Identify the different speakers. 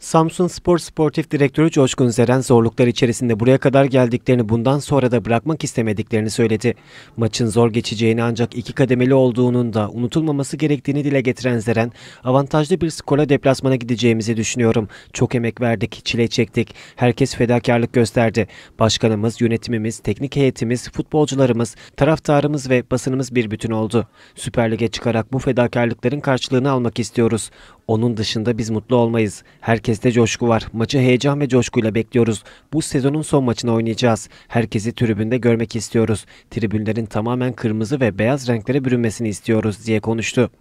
Speaker 1: Samsun Spor Sportif Direktörü Coşkun Zeren zorluklar içerisinde buraya kadar geldiklerini bundan sonra da bırakmak istemediklerini söyledi. Maçın zor geçeceğini ancak iki kademeli olduğunun da unutulmaması gerektiğini dile getiren Zeren, avantajlı bir skora deplasmana gideceğimizi düşünüyorum. Çok emek verdik, çile çektik, herkes fedakarlık gösterdi. Başkanımız, yönetimimiz, teknik heyetimiz, futbolcularımız, taraftarımız ve basınımız bir bütün oldu. Süper Lig'e çıkarak bu fedakarlıkların karşılığını almak istiyoruz. Onun dışında biz mutlu olmayız. Herkeste coşku var. Maçı heyecan ve coşkuyla bekliyoruz. Bu sezonun son maçını oynayacağız. Herkesi tribünde görmek istiyoruz. Tribünlerin tamamen kırmızı ve beyaz renklere bürünmesini istiyoruz diye konuştu.